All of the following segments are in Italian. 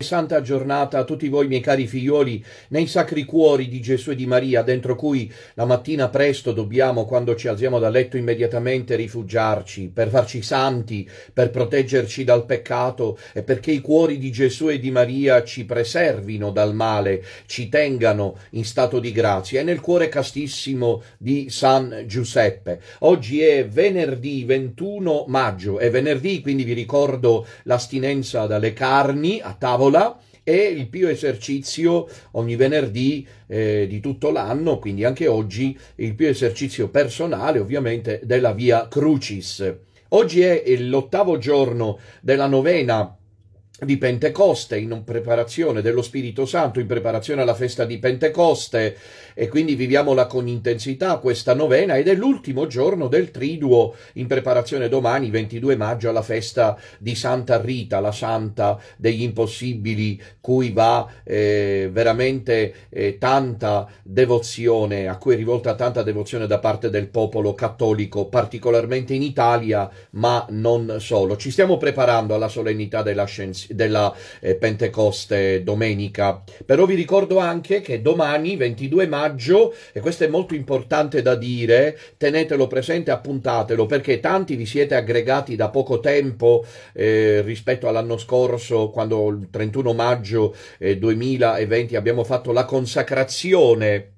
Santa giornata a tutti voi miei cari figlioli nei sacri cuori di Gesù e di Maria dentro cui la mattina presto dobbiamo quando ci alziamo da letto immediatamente rifugiarci per farci santi, per proteggerci dal peccato e perché i cuori di Gesù e di Maria ci preservino dal male, ci tengano in stato di grazia e nel cuore castissimo di San Giuseppe. Oggi è venerdì 21 maggio e venerdì quindi vi ricordo l'astinenza dalle carni a tavola scuola e il Pio Esercizio ogni venerdì eh, di tutto l'anno, quindi anche oggi il Pio Esercizio personale ovviamente della Via Crucis. Oggi è l'ottavo giorno della novena di Pentecoste in preparazione dello Spirito Santo, in preparazione alla festa di Pentecoste e quindi viviamola con intensità questa novena ed è l'ultimo giorno del triduo in preparazione domani 22 maggio alla festa di Santa Rita, la santa degli impossibili cui va eh, veramente eh, tanta devozione, a cui è rivolta tanta devozione da parte del popolo cattolico, particolarmente in Italia, ma non solo. Ci stiamo preparando alla solennità della, scienzi- della eh, Pentecoste domenica, però vi ricordo anche che domani 22 maggio messaggio, e questo è molto importante da dire, tenetelo presente, appuntatelo, perché tanti vi siete aggregati da poco tempo eh, rispetto all'anno scorso, quando il 31 maggio eh, 2020 abbiamo fatto la consacrazione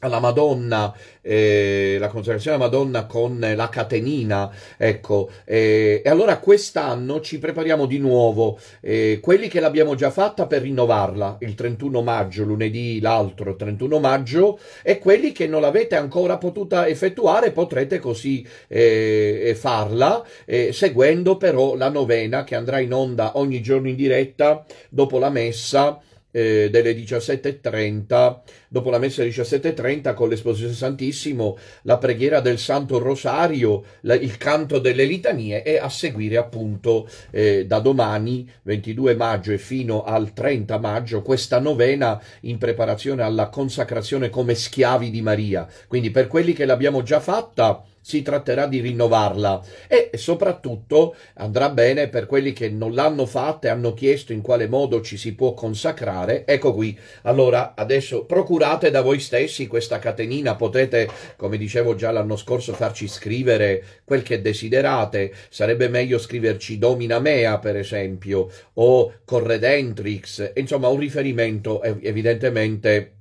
alla Madonna, eh, la consacrazione alla Madonna con la catenina, ecco, eh, e allora quest'anno ci prepariamo di nuovo, eh, quelli che l'abbiamo già fatta per rinnovarla, il 31 maggio, lunedì l'altro 31 maggio, e quelli che non l'avete ancora potuta effettuare potrete così eh, farla, eh, seguendo però la novena che andrà in onda ogni giorno in diretta dopo la messa, eh, delle 17.30, dopo la messa alle 17.30 con l'esposizione Santissimo, la preghiera del Santo Rosario, la, il canto delle litanie e a seguire appunto eh, da domani 22 maggio e fino al 30 maggio questa novena in preparazione alla consacrazione come schiavi di Maria. Quindi per quelli che l'abbiamo già fatta si tratterà di rinnovarla e soprattutto andrà bene per quelli che non l'hanno fatta e hanno chiesto in quale modo ci si può consacrare. Ecco qui, allora adesso procurate da voi stessi questa catenina, potete, come dicevo già l'anno scorso, farci scrivere quel che desiderate, sarebbe meglio scriverci Domina Mea per esempio o Corredentrix, insomma un riferimento evidentemente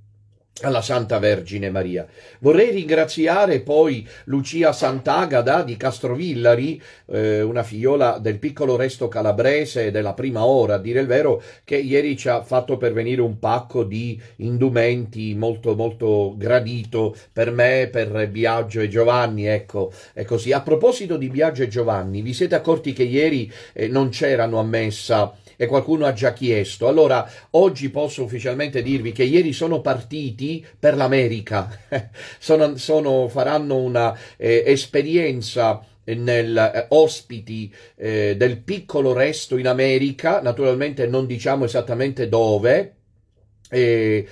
alla Santa Vergine Maria. Vorrei ringraziare poi Lucia Sant'Agada di Castrovillari, eh, una figliola del piccolo resto calabrese della prima ora, a dire il vero, che ieri ci ha fatto pervenire un pacco di indumenti molto molto gradito per me, per Biagio e Giovanni, ecco, è così. A proposito di Biagio e Giovanni, vi siete accorti che ieri eh, non c'erano a messa e qualcuno ha già chiesto. Allora, oggi posso ufficialmente dirvi che ieri sono partiti per l'America, sono, sono, faranno una eh, esperienza nel, eh, ospiti eh, del piccolo resto in America, naturalmente non diciamo esattamente dove, eh,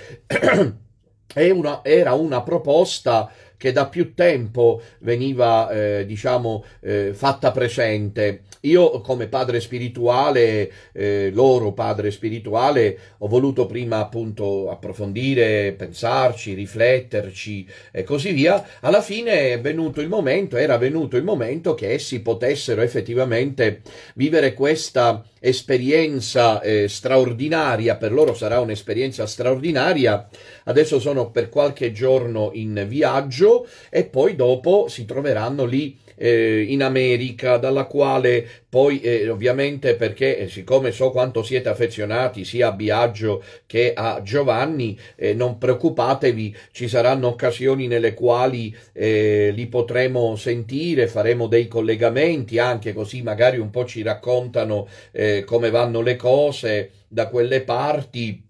una, era una proposta che da più tempo veniva eh, diciamo eh, fatta presente. Io come padre spirituale, eh, loro padre spirituale, ho voluto prima appunto approfondire, pensarci, rifletterci e così via. Alla fine è venuto il momento, era venuto il momento che essi potessero effettivamente vivere questa esperienza eh, straordinaria, per loro sarà un'esperienza straordinaria. Adesso sono per qualche giorno in viaggio e poi dopo si troveranno lì eh, in America, dalla quale poi eh, ovviamente perché eh, siccome so quanto siete affezionati sia a Biagio che a Giovanni, eh, non preoccupatevi, ci saranno occasioni nelle quali eh, li potremo sentire, faremo dei collegamenti anche così magari un po' ci raccontano eh, come vanno le cose da quelle parti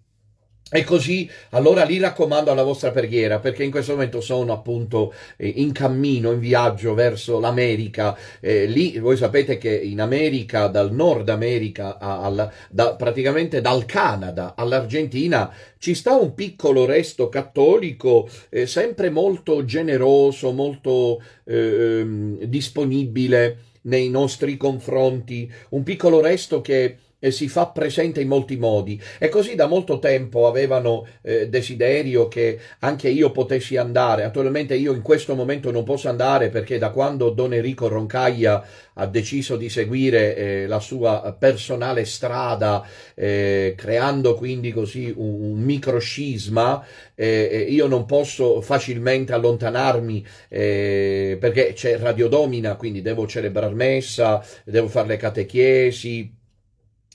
e così allora li raccomando alla vostra preghiera perché in questo momento sono appunto eh, in cammino, in viaggio verso l'America. Eh, lì voi sapete che in America, dal Nord America, al, da, praticamente dal Canada all'Argentina, ci sta un piccolo resto cattolico eh, sempre molto generoso, molto eh, ehm, disponibile nei nostri confronti, un piccolo resto che e si fa presente in molti modi e così da molto tempo avevano eh, desiderio che anche io potessi andare. Attualmente io in questo momento non posso andare perché da quando Don Enrico Roncaglia ha deciso di seguire eh, la sua personale strada, eh, creando quindi così un, un micro scisma, eh, eh, io non posso facilmente allontanarmi perché c'è Radio Domina, quindi devo celebrare messa, devo fare le catechesi,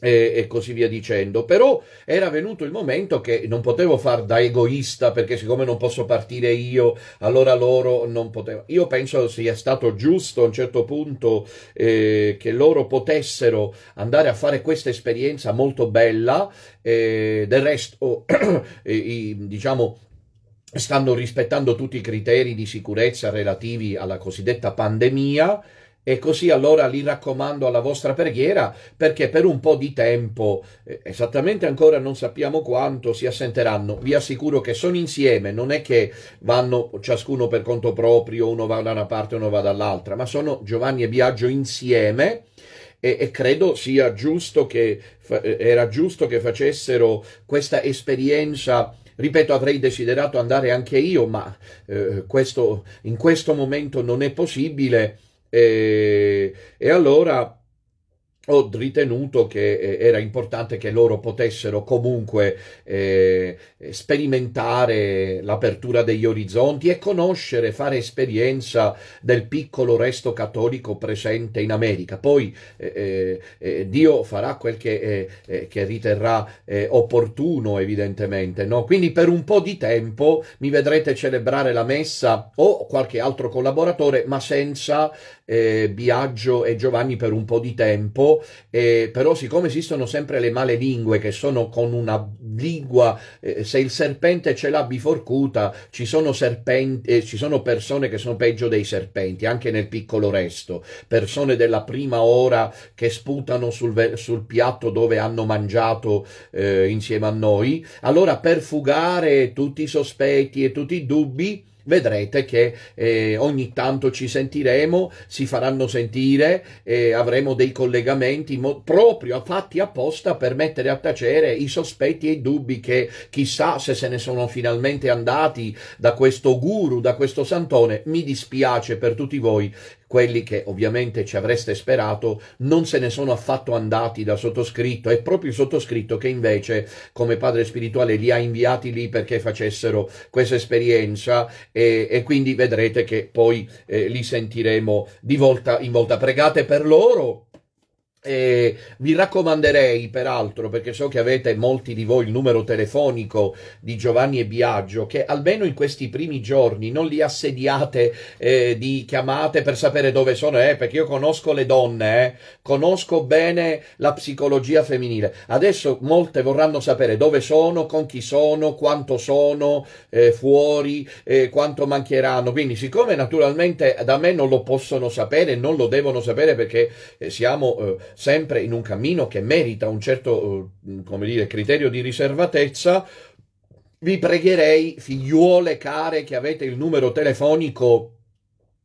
e, e, così via dicendo. Però era venuto il momento che non potevo far da egoista perché siccome non posso partire io, allora loro non potevano. Io penso sia stato giusto a un certo punto eh, che loro potessero andare a fare questa esperienza molto bella. Eh, del resto, oh, eh, diciamo, stanno rispettando tutti i criteri di sicurezza relativi alla cosiddetta pandemia. E così allora li raccomando alla vostra preghiera perché per un po' di tempo, eh, esattamente ancora non sappiamo quanto, si assenteranno. Vi assicuro che sono insieme, non è che vanno ciascuno per conto proprio, uno va da una parte, uno va dall'altra, ma sono Giovanni e Biagio insieme e, e credo sia giusto che, eh, era giusto che facessero questa esperienza ripeto, avrei desiderato andare anche io, ma eh, questo, in questo momento non è possibile. E, e allora ho ritenuto che eh, era importante che loro potessero comunque eh, sperimentare l'apertura degli orizzonti e conoscere, fare esperienza del piccolo resto cattolico presente in America. Poi eh, eh, eh Dio farà quel che, eh, che riterrà opportuno, evidentemente. No? Quindi per un po' di tempo mi vedrete celebrare la messa o qualche altro collaboratore, ma senza Biagio e Giovanni per un po' di tempo eh, però siccome esistono sempre le male lingue che sono con una lingua, eh, se il serpente ce l'ha biforcuta, ci sono, serpenti, eh, ci sono persone che sono peggio dei serpenti, anche nel piccolo resto, persone della prima ora che sputano sul, sul piatto dove hanno mangiato eh, insieme a noi. Allora per fugare tutti i sospetti e tutti i dubbi, vedrete che eh, ogni tanto ci sentiremo, si faranno sentire, eh, avremo dei collegamenti proprio fatti apposta per mettere a tacere i sospetti e i dubbi che chissà se se ne sono finalmente andati da questo guru, da questo santone. Mi dispiace per tutti voi quelli che ovviamente ci avreste sperato, non se ne sono affatto andati da sottoscritto, è proprio il sottoscritto che invece come padre spirituale li ha inviati lì perché facessero questa esperienza e, e quindi vedrete che poi eh, li sentiremo di volta in volta. Pregate per loro e vi raccomanderei peraltro, perché so che avete molti di voi il numero telefonico di Giovanni e Biagio, che almeno in questi primi giorni non li assediate eh, di chiamate per sapere dove sono, eh, perché io conosco le donne, eh, conosco bene la psicologia femminile. Adesso molte vorranno sapere dove sono, con chi sono, quanto sono eh, fuori, eh, quanto mancheranno. Quindi, siccome naturalmente da me non lo possono sapere, non lo devono sapere perché eh, siamo sempre in un cammino che merita un certo, eh, come dire, criterio di riservatezza, vi pregherei, figliuole care che avete il numero telefonico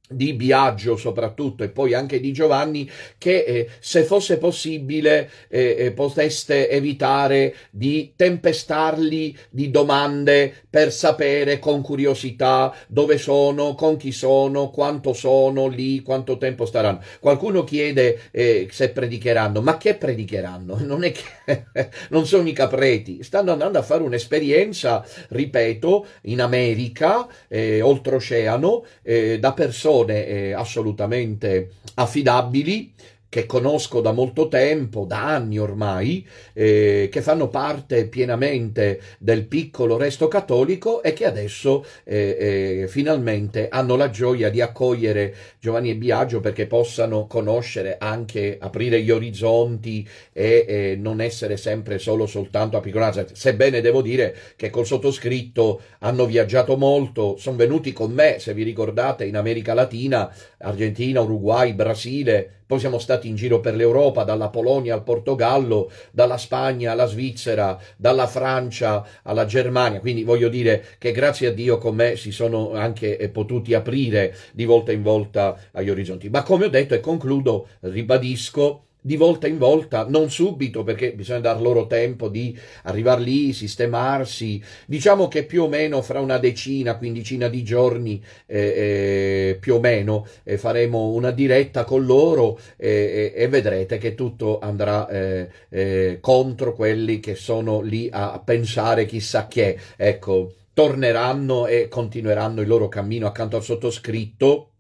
di Biagio soprattutto e poi anche di Giovanni che eh, se fosse possibile eh, eh, poteste evitare di tempestarli di domande per sapere con curiosità dove sono, con chi sono, quanto sono lì, quanto tempo staranno. Qualcuno chiede eh, se predicheranno, ma che predicheranno? Non è che non sono i capreti, stanno andando a fare un'esperienza, ripeto, in America, eh, oltreoceano, eh, da persone persone eh, assolutamente affidabili che conosco da molto tempo, da anni ormai, eh, che fanno parte pienamente del piccolo resto cattolico e che adesso eh, eh, finalmente hanno la gioia di accogliere Giovanni e Biagio perché possano conoscere anche, aprire gli orizzonti e eh, non essere sempre solo soltanto a Picconazza. Sebbene devo dire che col sottoscritto hanno viaggiato molto, sono venuti con me, se vi ricordate, in America Latina Argentina, Uruguay, Brasile, poi siamo stati in giro per l'Europa, dalla Polonia al Portogallo, dalla Spagna alla Svizzera, dalla Francia alla Germania, quindi voglio dire che grazie a Dio con me si sono anche eh, potuti aprire di volta in volta agli orizzonti. Ma come ho detto e concludo, ribadisco, di volta in volta, non subito perché bisogna dar loro tempo di arrivare lì, sistemarsi. Diciamo che più o meno fra una decina, quindicina di giorni, eh, eh, più o meno, eh, faremo una diretta con loro eh, eh, e vedrete che tutto andrà eh, contro quelli che sono lì a pensare chissà che. Ecco, torneranno e continueranno il loro cammino accanto al sottoscritto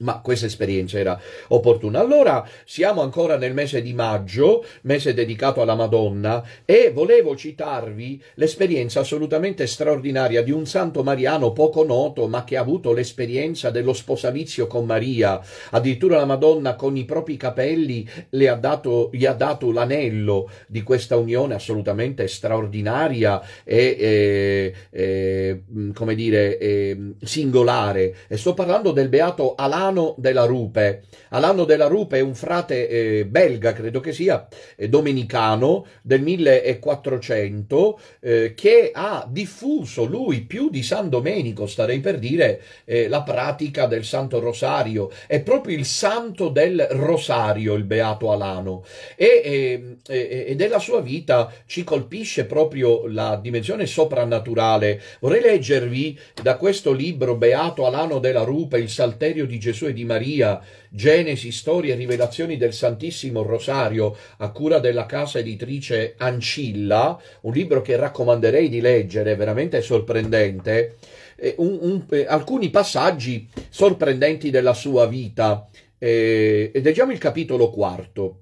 ma questa esperienza era opportuna. Allora siamo ancora nel mese di maggio, mese dedicato alla Madonna, e volevo citarvi l'esperienza assolutamente straordinaria di un santo mariano poco noto, ma che ha avuto l'esperienza dello sposalizio con Maria. Addirittura la Madonna con i propri capelli ha dato, gli ha dato l'anello di questa unione assolutamente straordinaria e, e, e come dire, e, singolare. E sto parlando del beato Alano Alano della Rupe. Alano della Rupe è un frate eh, belga, credo che sia, eh, domenicano del 1400, eh, che ha diffuso lui più di San Domenico, starei per dire, eh, la pratica del Santo Rosario. È proprio il santo del Rosario, il beato Alano. Ehm, e, e della sua vita ci colpisce proprio la dimensione soprannaturale. Vorrei leggervi da questo libro Beato Alano della Rupe, il Salterio di Gesù sue di Maria, Genesi, storie e rivelazioni del Santissimo Rosario a cura della casa editrice Ancilla, un libro che raccomanderei di leggere, veramente sorprendente, un, un, eh, alcuni passaggi sorprendenti della sua vita. Eh, leggiamo il capitolo quarto.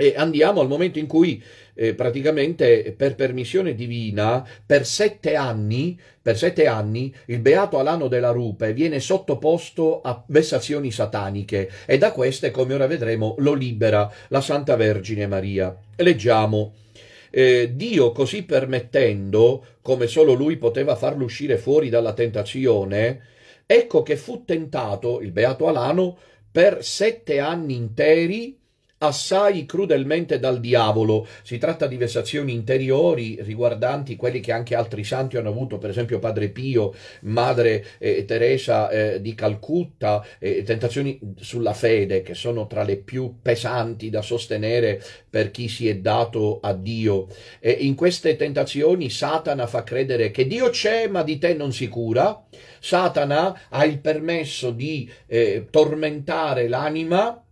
E andiamo al momento in cui eh, praticamente per permissione divina, per sette, anni, per sette anni, il beato Alano della Rupe viene sottoposto a vessazioni sataniche e da queste, come ora vedremo, lo libera la Santa Vergine Maria. Leggiamo. Eh, Dio così permettendo, come solo lui poteva farlo uscire fuori dalla tentazione, ecco che fu tentato il beato Alano per sette anni interi assai crudelmente dal diavolo. Si tratta di vessazioni interiori riguardanti quelli che anche altri santi hanno avuto, per esempio Padre Pio, Madre eh, Teresa eh, di Calcutta, eh, tentazioni sulla fede che sono tra le più pesanti da sostenere per chi si è dato a Dio. in queste tentazioni Satana fa credere che Dio c'è ma di te non si cura. Satana ha il permesso di eh, tormentare l'anima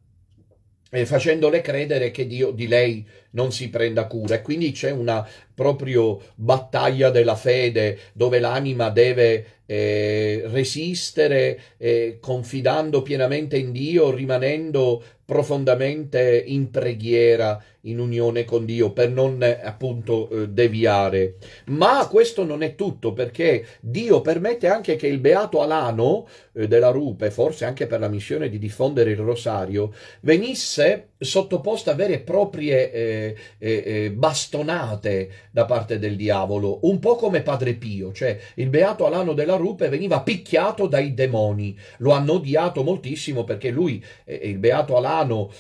eh, facendole credere che Dio di lei non si prenda cura e quindi c'è una proprio battaglia della fede dove l'anima deve eh, resistere eh, confidando pienamente in Dio, rimanendo profondamente in preghiera in unione con Dio per non eh, appunto eh, deviare. Ma questo non è tutto perché Dio permette anche che il beato Alano eh, della Rupe, forse anche per la missione di diffondere il rosario, venisse sottoposto a vere e proprie eh, eh, bastonate da parte del diavolo, un po' come Padre Pio, cioè il beato Alano della Rupe veniva picchiato dai demoni, lo hanno odiato moltissimo perché lui, eh, il beato Alano,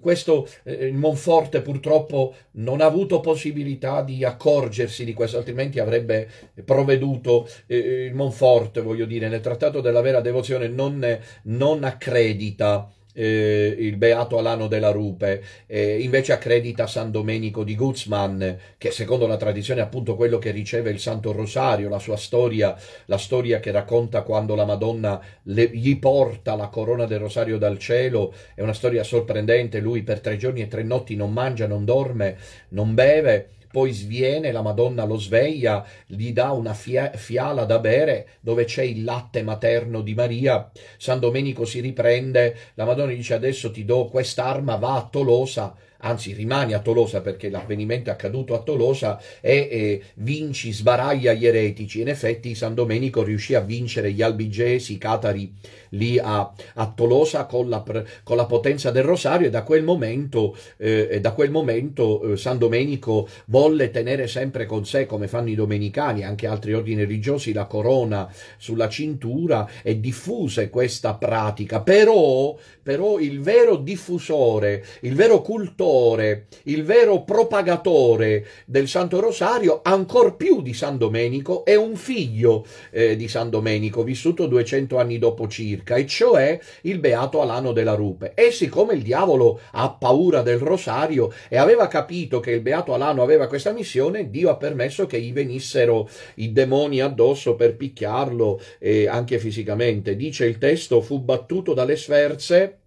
questo il Monforte Conte purtroppo non ha avuto possibilità di accorgersi di questo, altrimenti avrebbe provveduto eh, eh il Monfort, voglio dire, nel Trattato della vera devozione non, non accredita eh, il beato Alano della Rupe, eh, invece accredita San Domenico di Guzman, che secondo la tradizione è appunto quello che riceve il Santo Rosario, la sua storia, la storia che racconta quando la Madonna le, gli porta la corona del Rosario dal cielo, è una storia sorprendente, lui per tre giorni e tre notti non mangia, non dorme, non beve, poi sviene, la Madonna lo sveglia, gli dà una fiala da bere dove c'è il latte materno di Maria, San Domenico si riprende, la Madonna dice adesso ti do quest'arma, va a Tolosa, anzi rimani a Tolosa perché l'avvenimento è accaduto a Tolosa e eh, vinci, sbaraglia gli eretici. In effetti San Domenico riuscì a vincere gli albigesi, i catari lì a, a Tolosa con la, con la, potenza del rosario e da quel momento, eh, da quel momento eh, San Domenico volle tenere sempre con sé, come fanno i domenicani e anche altri ordini religiosi, la corona sulla cintura e diffuse questa pratica. Però, però il vero diffusore, il vero cultore promottore, il vero propagatore del Santo Rosario, ancor più di San Domenico, è un figlio eh, di San Domenico, vissuto 200 anni dopo circa, e cioè il beato Alano della Rupe. E siccome il diavolo ha paura del Rosario e aveva capito che il beato Alano aveva questa missione, Dio ha permesso che gli venissero i demoni addosso per picchiarlo eh, anche fisicamente. Dice il testo, fu battuto dalle sferze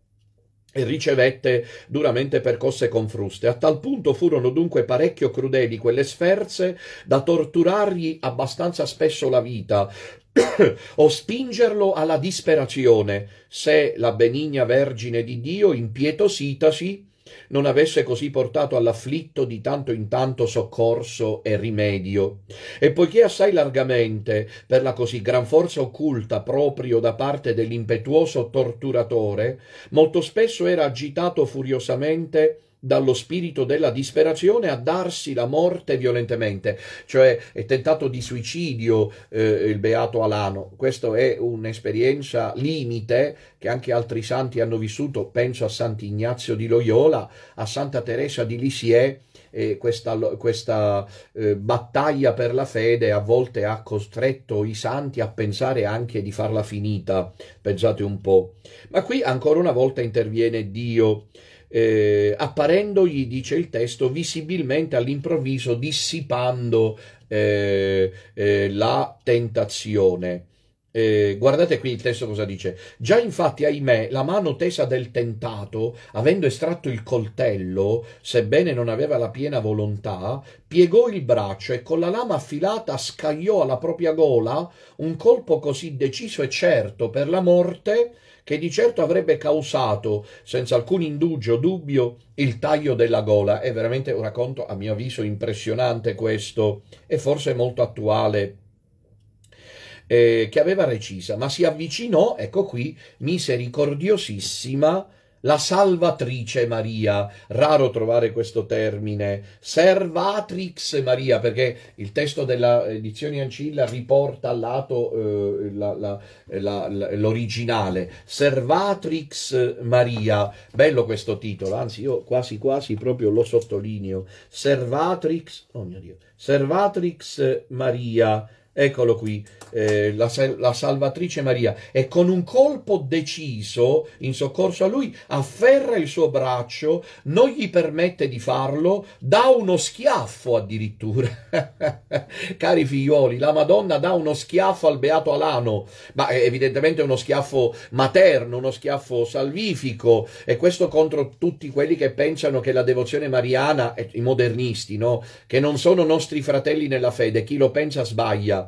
e ricevette duramente percosse con fruste. A tal punto furono dunque parecchio crudeli quelle sferze da torturargli abbastanza spesso la vita, o spingerlo alla disperazione, se la benigna Vergine di Dio, impietositasi, non avesse così portato all'afflitto di tanto in tanto soccorso e rimedio. E poiché assai largamente, per la così gran forza occulta proprio da parte dell'impetuoso torturatore, molto spesso era agitato furiosamente dallo spirito della disperazione a darsi la morte violentemente, cioè è tentato di suicidio eh, il beato Alano. Questa è un'esperienza limite che anche altri santi hanno vissuto, penso a Sant'Ignazio di Loyola, a Santa Teresa di Lisieux, e questa, questa eh, battaglia per la fede a volte ha costretto i santi a pensare anche di farla finita, pensate un po'. Ma qui ancora una volta interviene Dio eh, apparendogli, dice il testo, visibilmente all'improvviso dissipando eh, eh, la tentazione. Eh, guardate qui il testo cosa dice. Già infatti, ahimè, la mano tesa del tentato, avendo estratto il coltello, sebbene non aveva la piena volontà, piegò il braccio e con la lama affilata scagliò alla propria gola un colpo così deciso e certo per la morte che di certo avrebbe causato, senza alcun indugio o dubbio, il taglio della gola. È veramente un racconto, a mio avviso, impressionante questo e forse molto attuale eh, che aveva recisa, ma si avvicinò, ecco qui, misericordiosissima, la salvatrice Maria, raro trovare questo termine, servatrix Maria, perché il testo dell'edizione Ancilla riporta al lato eh, la, la, la, l'originale, servatrix Maria, bello questo titolo, anzi io quasi quasi proprio lo sottolineo, servatrix, oh mio Dio, servatrix Maria, Eccolo qui, eh, la, la, Salvatrice Maria, e con un colpo deciso in soccorso a lui afferra il suo braccio, non gli permette di farlo, dà uno schiaffo addirittura. Cari figlioli, la Madonna dà uno schiaffo al beato Alano, ma eh, evidentemente uno schiaffo materno, uno schiaffo salvifico, e questo contro tutti quelli che pensano che la devozione mariana, i modernisti, no? che non sono nostri fratelli nella fede, chi lo pensa sbaglia.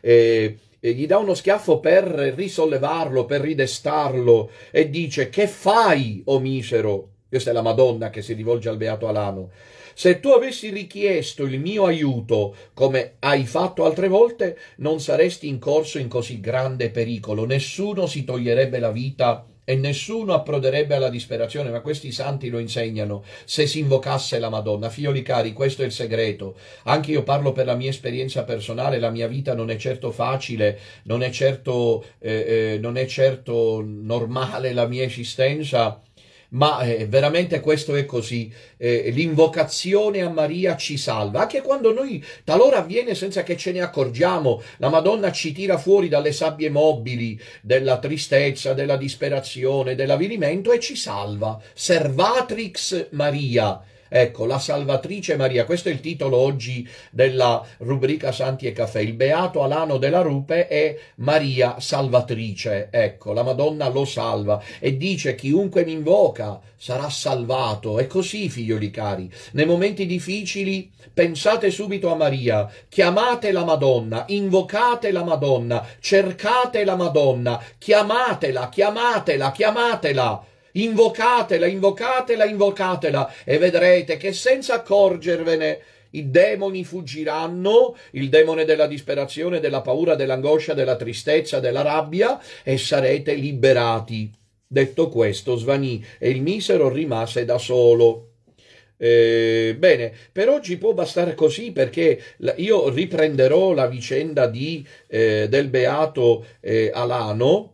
E, e gli dà uno schiaffo per risollevarlo, per ridestarlo e dice che fai, o misero? Questa è la Madonna che si rivolge al beato Alano. Se tu avessi richiesto il mio aiuto, come hai fatto altre volte, non saresti incorso in così grande pericolo. Nessuno si toglierebbe la vita e nessuno approderebbe alla disperazione, ma questi santi lo insegnano, se si invocasse la Madonna. Figlioli cari, questo è il segreto. Anche io parlo per la mia esperienza personale, la mia vita non è certo facile, non è certo, eh, eh, non è certo normale la mia esistenza, ma eh, veramente questo è così. Eh, l'invocazione a Maria ci salva, anche quando noi talora avviene senza che ce ne accorgiamo, la Madonna ci tira fuori dalle sabbie mobili della tristezza, della disperazione, dell'avvilimento e ci salva. Servatrix Maria Ecco, la Salvatrice Maria, questo è il titolo oggi della rubrica Santi e Caffè, il Beato Alano della Rupe è Maria Salvatrice, ecco, la Madonna lo salva e dice chiunque mi invoca sarà salvato, è così figlioli cari, nei momenti difficili pensate subito a Maria, chiamate la Madonna, invocate la Madonna, cercate la Madonna, chiamatela, chiamatela, chiamatela, invocatela, invocatela, invocatela e vedrete che senza accorgervene i demoni fuggiranno, il demone della disperazione, della paura, dell'angoscia, della tristezza, della rabbia e sarete liberati. Detto questo, svanì e il misero rimase da solo. Eh, bene, per oggi può bastare così perché io riprenderò la vicenda di, eh, del beato eh, Alano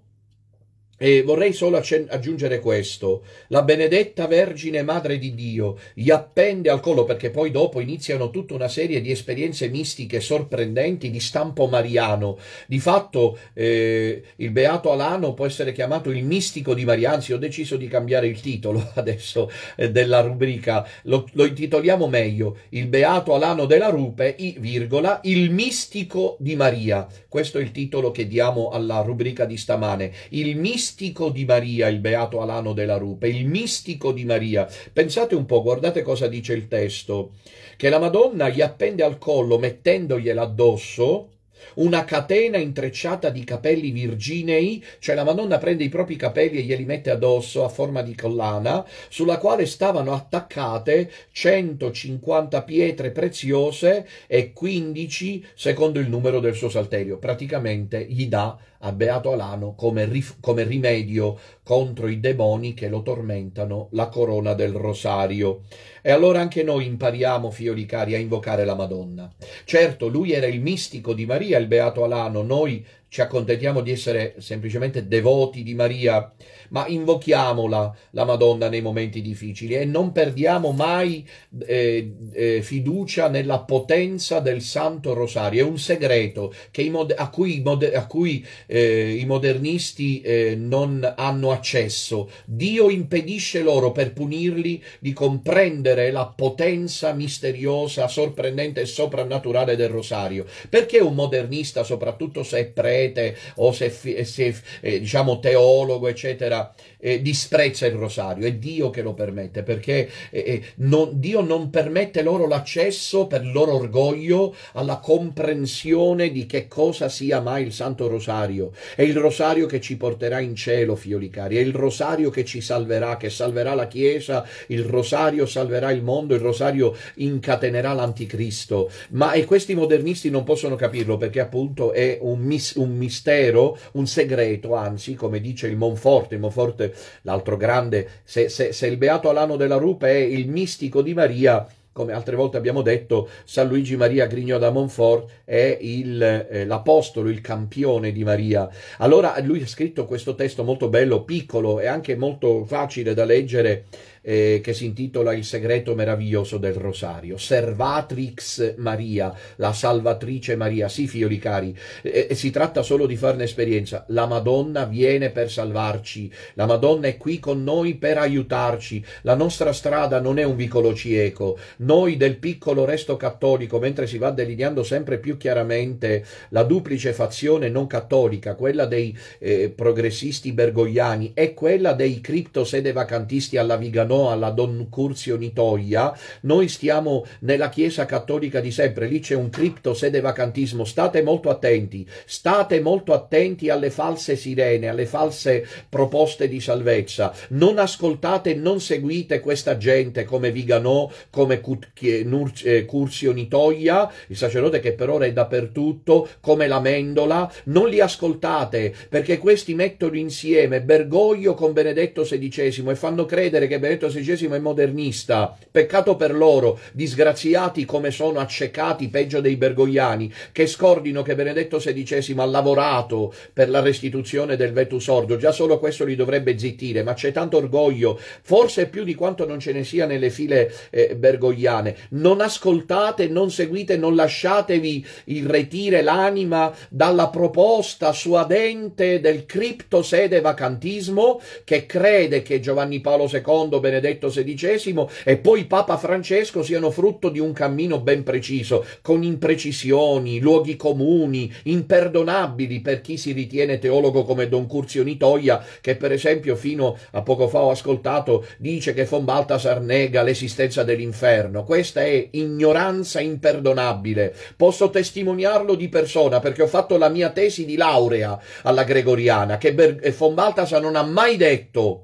e vorrei solo aggiungere questo. La benedetta Vergine Madre di Dio gli appende al collo, perché poi dopo iniziano tutta una serie di esperienze mistiche sorprendenti di stampo mariano. Di fatto eh, il Beato Alano può essere chiamato il mistico di Maria, anzi ho deciso di cambiare il titolo adesso eh, della rubrica, lo, lo, intitoliamo meglio, il Beato Alano della Rupe, i, virgola, il mistico di Maria. Questo è il titolo che diamo alla rubrica di stamane. Il mistico mistico di Maria, il beato Alano della Rupe, il mistico di Maria. Pensate un po', guardate cosa dice il testo, che la Madonna gli appende al collo mettendogliela addosso una catena intrecciata di capelli virginei, cioè la Madonna prende i propri capelli e glieli mette addosso a forma di collana, sulla quale stavano attaccate 150 pietre preziose e 15 secondo il numero del suo salterio. Praticamente gli dà a Beato Alano come, rif- come rimedio contro i demoni che lo tormentano, la corona del rosario. E allora anche noi impariamo, figlioli cari, a invocare la Madonna. Certo, lui era il mistico di Maria, il Beato Alano, noi ci accontentiamo di essere semplicemente devoti di Maria, ma invochiamola, la Madonna, nei momenti difficili e non perdiamo mai eh, eh, fiducia nella potenza del Santo Rosario. È un segreto mod- a cui, mod- a cui eh, i modernisti eh, non hanno accesso. Dio impedisce loro, per punirli, di comprendere la potenza misteriosa, sorprendente e soprannaturale del Rosario. Perché un modernista, soprattutto se è pre- prete o se, se eh, diciamo teologo, eccetera, eh, disprezza il rosario, è Dio che lo permette, perché eh, eh, non, Dio non permette loro l'accesso per loro orgoglio alla comprensione di che cosa sia mai il Santo Rosario. È il rosario che ci porterà in cielo, figlioli cari, è il rosario che ci salverà, che salverà la Chiesa, il rosario salverà il mondo, il rosario incatenerà l'anticristo. Ma e questi modernisti non possono capirlo perché appunto è un, mis- un mistero, un segreto, anzi, come dice il Monforte, il Monforte l'altro grande, se, se, se il beato Alano della Rupa è il mistico di Maria, come altre volte abbiamo detto, San Luigi Maria Grignò da Montfort è il, eh, l'apostolo, il campione di Maria. Allora lui ha scritto questo testo molto bello, piccolo e anche molto facile da leggere, eh, che si intitola Il segreto meraviglioso del rosario. Servatrix Maria, la salvatrice Maria. Sì, figlioli cari, eh, si tratta solo di farne esperienza. La Madonna viene per salvarci, la Madonna è qui con noi per aiutarci. La nostra strada non è un vicolo cieco. Noi del piccolo resto cattolico, mentre si va delineando sempre più chiaramente la duplice fazione non cattolica, quella dei eh, progressisti bergogliani e quella dei criptosede vacantisti alla Vigano, no alla Don Curzio Nitoia, noi stiamo nella Chiesa Cattolica di sempre, lì c'è un cripto sede vacantismo, state molto attenti, state molto attenti alle false sirene, alle false proposte di salvezza, non ascoltate non seguite questa gente come Viganò, come Curzio eh, Nitoia, il sacerdote che per ora è dappertutto, come la Mendola, non li ascoltate perché questi mettono insieme Bergoglio con Benedetto XVI e fanno credere che Benedetto Benedetto XVI è modernista, peccato per loro, disgraziati come sono accecati, peggio dei bergogliani, che scordino che Benedetto XVI ha lavorato per la restituzione del Vetus Ordo, già solo questo li dovrebbe zittire, ma c'è tanto orgoglio, forse più di quanto non ce ne sia nelle file eh, bergogliane. Non ascoltate, non seguite, non lasciatevi irretire l'anima dalla proposta suadente del criptosede vacantismo che crede che Giovanni Paolo II, Benedetto XVI e poi Papa Francesco siano frutto di un cammino ben preciso, con imprecisioni, luoghi comuni, imperdonabili per chi si ritiene teologo come Don Curzio Nitoia, che per esempio fino a poco fa ho ascoltato dice che von Baltasar nega l'esistenza dell'inferno. Questa è ignoranza imperdonabile. Posso testimoniarlo di persona perché ho fatto la mia tesi di laurea alla gregoriana che Ber- von Baltasar non ha mai detto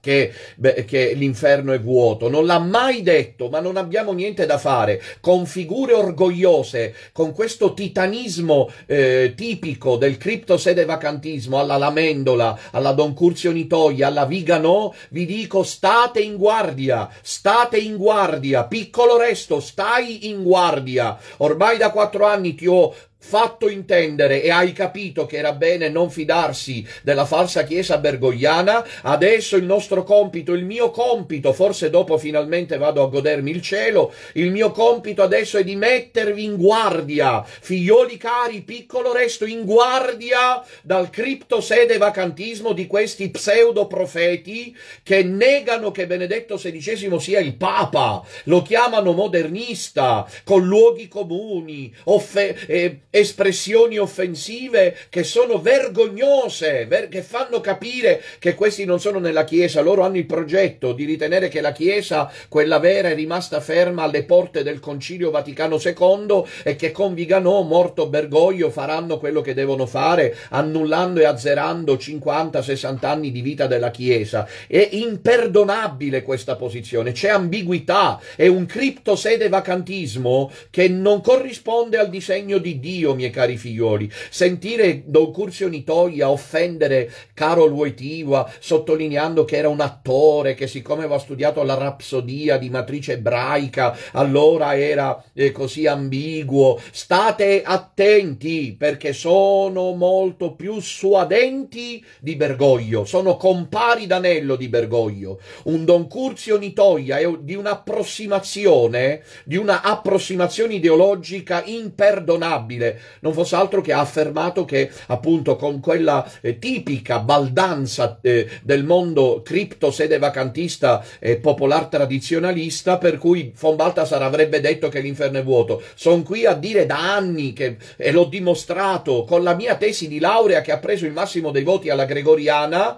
che, beh, che, l'inferno è vuoto, non l'ha mai detto, ma non abbiamo niente da fare con figure orgogliose, con questo titanismo eh, tipico del criptosede vacantismo alla Lamendola, alla Don Curzio Nitoia, alla Vigano, vi dico state in guardia, state in guardia, piccolo resto, stai in guardia. Ormai da quattro anni ti ho fatto intendere e hai capito che era bene non fidarsi della falsa chiesa bergogliana, adesso il nostro compito, il mio compito, forse dopo finalmente vado a godermi il cielo, il mio compito adesso è di mettervi in guardia, figlioli cari, piccolo resto in guardia dal criptosede vacantismo di questi pseudoprofeti che negano che Benedetto XVI sia il Papa, lo chiamano modernista, con luoghi comuni, offe- eh, espressioni offensive che sono vergognose, ver che fanno capire che questi non sono nella Chiesa, loro hanno il progetto di ritenere che la Chiesa, quella vera, è rimasta ferma alle porte del Concilio Vaticano II e che con Viganò, morto Bergoglio, faranno quello che devono fare, annullando e azzerando 50-60 anni di vita della Chiesa. È imperdonabile questa posizione, c'è ambiguità, è un criptosede vacantismo che non corrisponde al disegno di Dio io, miei cari figlioli. Sentire Don Curzio Nitoia offendere Carol Wojtyla, sottolineando che era un attore, che siccome aveva studiato la rapsodia di matrice ebraica, allora era eh, così ambiguo. State attenti, perché sono molto più suadenti di Bergoglio, sono compari d'anello di Bergoglio. Un Don Curzio Nitoia è di un'approssimazione, di una approssimazione ideologica imperdonabile eh, non fosse altro che ha affermato che appunto con quella eh, tipica baldanza eh, del mondo cripto sede vacantista e popolar tradizionalista per cui von Baltasar avrebbe detto che l'inferno è vuoto. Sono qui a dire da anni che, e l'ho dimostrato con la mia tesi di laurea che ha preso il massimo dei voti alla Gregoriana,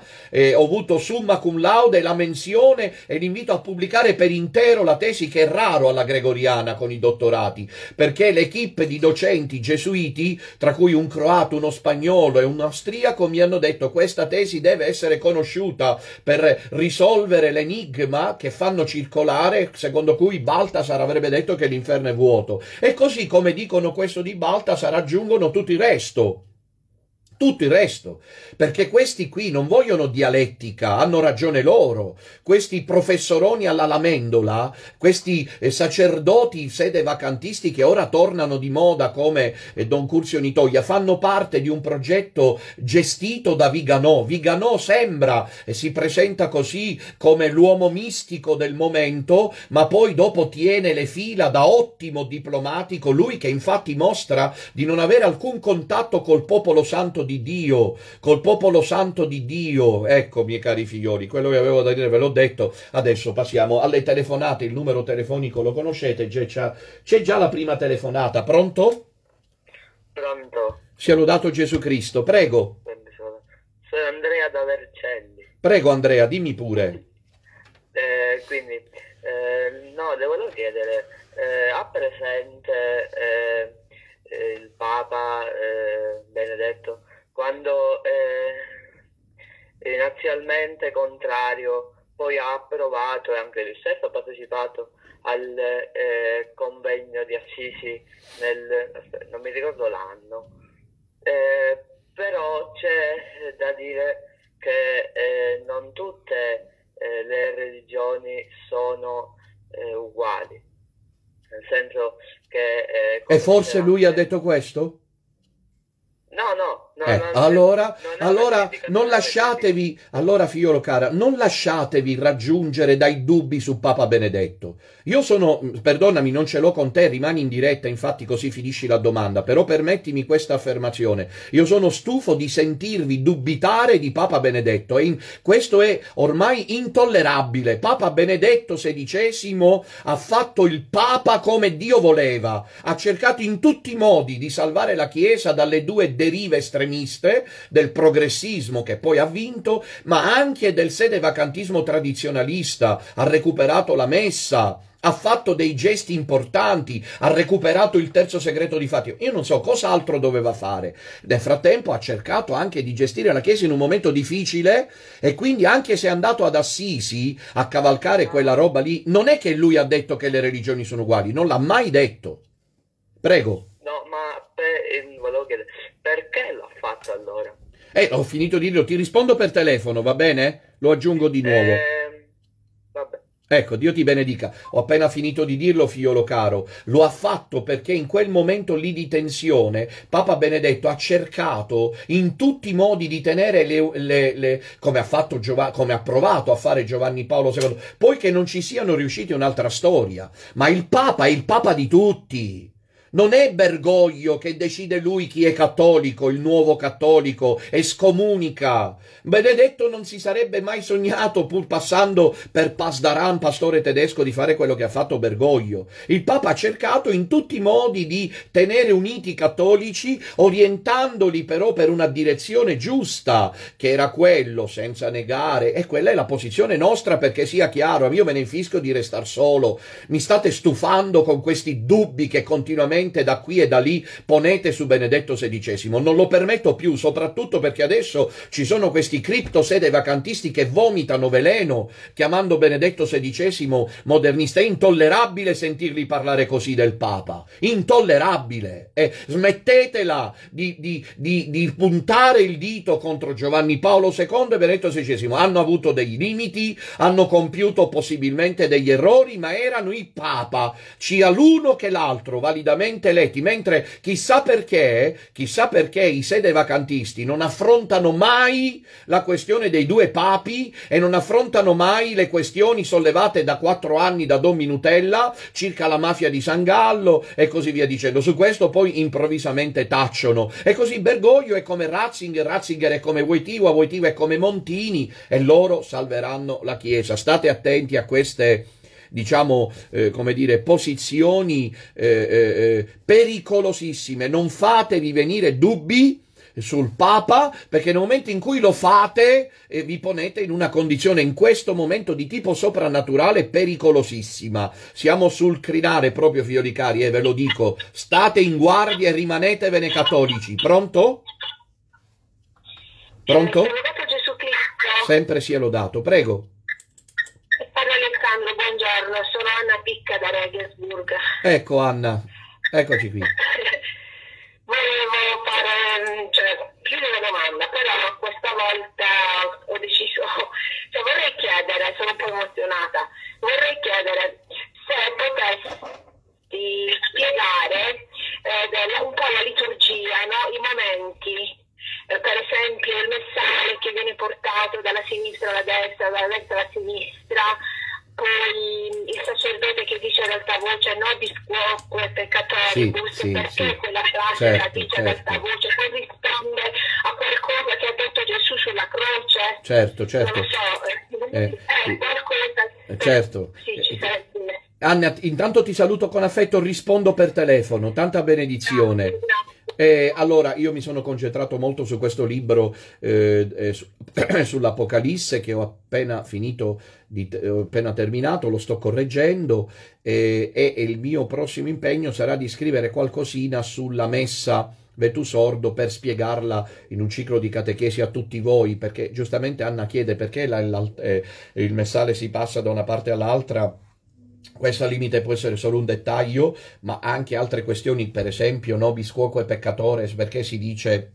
ho avuto summa cum laude la menzione e l'invito a pubblicare per intero la tesi che è raro alla Gregoriana con i dottorati perché l'equipe di docenti gestiti gesuiti, tra cui un croato, uno spagnolo e un austriaco, mi hanno detto questa tesi deve essere conosciuta per risolvere l'enigma che fanno circolare, secondo cui Baltasar avrebbe detto che l'inferno è vuoto. E così come dicono questo di Baltasar, raggiungono tutto il resto tutto il resto, perché questi qui non vogliono dialettica, hanno ragione loro, questi professoroni alla lamendola, questi eh, sacerdoti in sede vacantisti che ora tornano di moda come eh, Don Curzio Nitoia, fanno parte di un progetto gestito da Viganò. Viganò sembra e eh, si presenta così come l'uomo mistico del momento, ma poi dopo tiene le fila da ottimo diplomatico, lui che infatti mostra di non avere alcun contatto col popolo santo di Dio, col popolo santo di Dio. Ecco, miei cari figlioli, quello che avevo da dire ve l'ho detto. Adesso passiamo alle telefonate. Il numero telefonico lo conoscete, c'è già la prima telefonata. Pronto? Pronto. Sia lodato Gesù Cristo. Prego. Sono Andrea da Vercelli. Prego Andrea, dimmi pure. Eh, quindi, eh, no, le volevo chiedere, eh, ha presente eh, eh, il Papa eh, Benedetto quando eh, inizialmente contrario, poi ha approvato e anche lui stesso ha partecipato al eh, convegno di Assisi nel, non mi ricordo l'anno, eh, però c'è da dire che eh, non tutte eh, le religioni sono eh, uguali, nel senso che... Eh, e forse lui ha detto questo? No, no, eh, allora, allora non lasciatevi, allora figliolo cara, non lasciatevi raggiungere dai dubbi su Papa Benedetto. Io sono, perdonami, non ce l'ho con te, rimani in diretta, infatti così finisci la domanda, però permettimi questa affermazione. Io sono stufo di sentirvi dubitare di Papa Benedetto e in, questo è ormai intollerabile. Papa Benedetto XVI ha fatto il Papa come Dio voleva, ha cercato in tutti i modi di salvare la Chiesa dalle due derive estremiste estremiste, del progressismo che poi ha vinto, ma anche del sede vacantismo tradizionalista, ha recuperato la messa, ha fatto dei gesti importanti, ha recuperato il terzo segreto di Fatio. Io non so cos'altro doveva fare. Nel frattempo ha cercato anche di gestire la Chiesa in un momento difficile e quindi anche se è andato ad Assisi a cavalcare quella roba lì, non è che lui ha detto che le religioni sono uguali, non l'ha mai detto. Prego. No, ma beh, eh, volevo chiedere, perché l'ha fatto allora? Eh, ho finito di dirlo, ti rispondo per telefono, va bene? Lo aggiungo di nuovo. Eh, Ecco, Dio ti benedica. Ho appena finito di dirlo, figliolo caro. Lo ha fatto perché in quel momento lì di tensione Papa Benedetto ha cercato in tutti i modi di tenere le, le, le come, ha fatto Giova, come ha provato a fare Giovanni Paolo II, poi che non ci siano riusciti un'altra storia. Ma il Papa è il Papa di tutti. Non è Bergoglio che decide lui chi è cattolico, il nuovo cattolico, e scomunica. Benedetto non si sarebbe mai sognato, pur passando per Pasdaran, pastore tedesco, di fare quello che ha fatto Bergoglio. Il Papa ha cercato in tutti i modi di tenere uniti i cattolici, orientandoli però per una direzione giusta, che era quello, senza negare. E quella è la posizione nostra, perché sia chiaro, io me ne infisco di restare solo. Mi state stufando con questi dubbi che continuamente continuamente da qui e da lì, ponete su Benedetto XVI. Non lo permetto più, soprattutto perché adesso ci sono questi criptosede vacantisti che vomitano veleno, chiamando Benedetto XVI modernista. È intollerabile sentirli parlare così del Papa. Intollerabile. Eh, smettetela di, di, di, di puntare il dito contro Giovanni Paolo II e Benedetto XVI. Hanno avuto dei limiti, hanno compiuto possibilmente degli errori, ma erano i Papa, sia l'uno che l'altro, validamente raramente letti, mentre chissà perché, chissà perché i sede vacantisti non affrontano mai la questione dei due papi e non affrontano mai le questioni sollevate da quattro anni da Don Minutella circa la mafia di San Gallo e così via dicendo. Su questo poi improvvisamente tacciono. E così Bergoglio è come Ratzinger, Ratzinger è come Wojtyla, Wojtyla è come Montini e loro salveranno la Chiesa. State attenti a queste diciamo, eh, come dire, posizioni eh, eh, eh, pericolosissime. Non fatevi venire dubbi sul Papa, perché nel momento in cui lo fate eh, vi ponete in una condizione in questo momento di tipo soprannaturale pericolosissima. Siamo sul crinare proprio, figlioli cari, e eh, ve lo dico. State in guardia e rimanetevene cattolici. Pronto? Pronto? Sempre sia lodato. Prego. Picca da Regensburg. Ecco Anna, eccoci qui. Volevo fare mm, cioè, più di una domanda, però questa volta ho deciso, cioè vorrei chiedere, sono un po' emozionata, vorrei chiedere se potessi spiegare eh, della, un po' la liturgia, no? i momenti eh, per esempio il messaggio che viene portato dalla sinistra alla destra, dalla destra alla sinistra, poi il sacerdote che dice ad alta voce nobis quoque peccatoribus sì, sì, perché sì. quella frase certo, la dice certo. ad alta voce corrisponde a qualcosa che ha detto Gesù sulla croce certo certo non lo certo. so eh, eh, eh, sì. qualcosa eh, certo sì, eh, ci sarebbe Anna, intanto ti saluto con affetto, rispondo per telefono. Tanta benedizione. Ah, no, no. Eh, allora, io mi sono concentrato molto su questo libro eh, eh su, sull'Apocalisse che ho appena finito, di, ho appena terminato, lo sto correggendo eh, e, e il mio prossimo impegno sarà di scrivere qualcosina sulla messa Vettu Sordo per spiegarla in un ciclo di catechesi a tutti voi, perché giustamente Anna chiede perché la, la, eh, il messale si passa da una parte all'altra questo al limite può essere solo un dettaglio, ma anche altre questioni, per esempio, no, Biscuoco è peccatore, perché si dice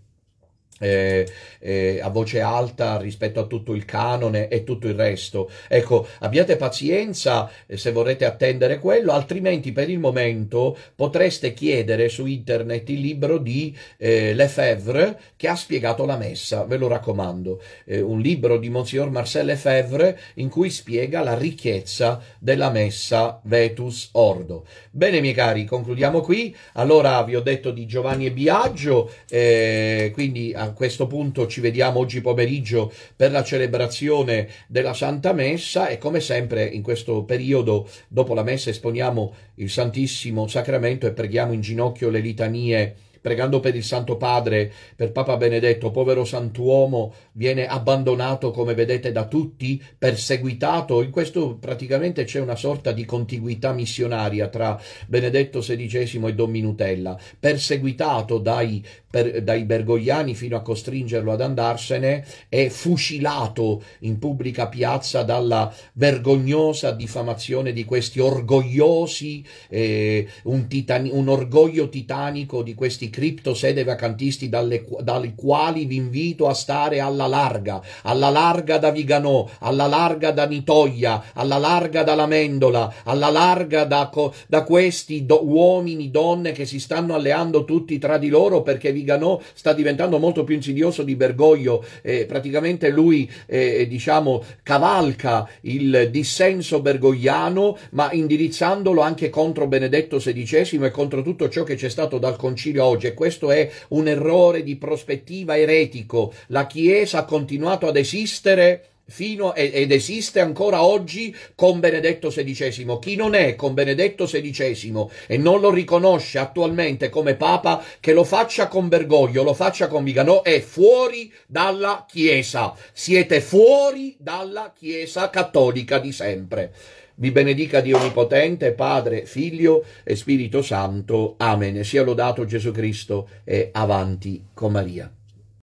eh, eh, a voce alta rispetto a tutto il canone e tutto il resto. Ecco, abbiate pazienza eh, se vorrete attendere quello, altrimenti per il momento potreste chiedere su internet il libro di eh, Lefebvre che ha spiegato la messa, ve lo raccomando, eh, un libro di Monsignor Marcel Lefebvre in cui spiega la ricchezza della messa Vetus Ordo. Bene, miei cari, concludiamo qui. Allora vi ho detto di Giovanni e Biagio, quindi a a questo punto ci vediamo oggi pomeriggio per la celebrazione della Santa Messa e come sempre in questo periodo dopo la Messa esponiamo il Santissimo Sacramento e preghiamo in ginocchio le litanie pregando per il Santo Padre, per Papa Benedetto, povero santuomo, viene abbandonato come vedete da tutti, perseguitato, in questo praticamente c'è una sorta di contiguità missionaria tra Benedetto XVI e Don Minutella, perseguitato dai, per, dai bergogliani fino a costringerlo ad andarsene e fucilato in pubblica piazza dalla vergognosa diffamazione di questi orgogliosi, eh, un, titani- un orgoglio titanico di questi criptosede vacantisti dalle, dalle quali vi invito a stare alla alla larga, alla larga da Viganò, alla larga da Nitoia, alla larga da Lamendola, alla larga da, da questi do, uomini, donne che si stanno alleando tutti tra di loro perché Viganò sta diventando molto più insidioso di Bergoglio, eh, praticamente lui eh, eh diciamo cavalca il dissenso bergogliano ma indirizzandolo anche contro Benedetto XVI e contro tutto ciò che c'è stato dal concilio oggi e questo è un errore di prospettiva eretico. La Chiesa ha continuato ad esistere fino ed esiste ancora oggi con Benedetto XVI. Chi non è con Benedetto XVI e non lo riconosce attualmente come Papa, che lo faccia con Bergoglio, lo faccia con Vigano, è fuori dalla Chiesa. Siete fuori dalla Chiesa cattolica di sempre. Vi benedica Dio Onnipotente, Padre, Figlio e Spirito Santo. Amen. Sia lodato Gesù Cristo e avanti con Maria.